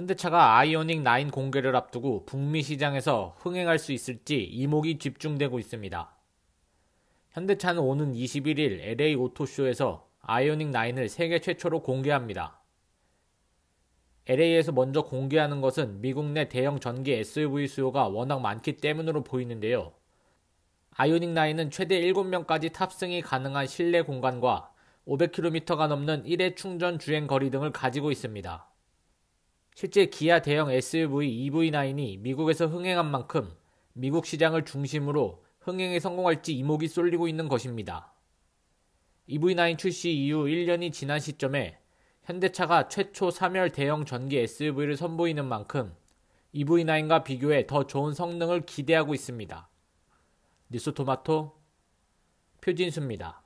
현대차가 아이오닉 9 공개를 앞두고 북미 시장에서 흥행할 수 있을지 이목이 집중되고 있습니다. 현대차는 오는 21일 LA 오토쇼에서 아이오닉 9을 세계 최초로 공개합니다. LA에서 먼저 공개하는 것은 미국 내 대형 전기 SUV 수요가 워낙 많기 때문으로 보이는데요. 아이오닉 9은 최대 7명까지 탑승이 가능한 실내 공간과 500km가 넘는 1회 충전 주행 거리 등을 가지고 있습니다. 실제 기아 대형 SUV EV9이 미국에서 흥행한 만큼 미국 시장을 중심으로 흥행에 성공할지 이목이 쏠리고 있는 것입니다. EV9 출시 이후 1년이 지난 시점에 현대차가 최초 3열 대형 전기 SUV를 선보이는 만큼 EV9과 비교해 더 좋은 성능을 기대하고 있습니다. 뉴스 토마토 표진수입니다.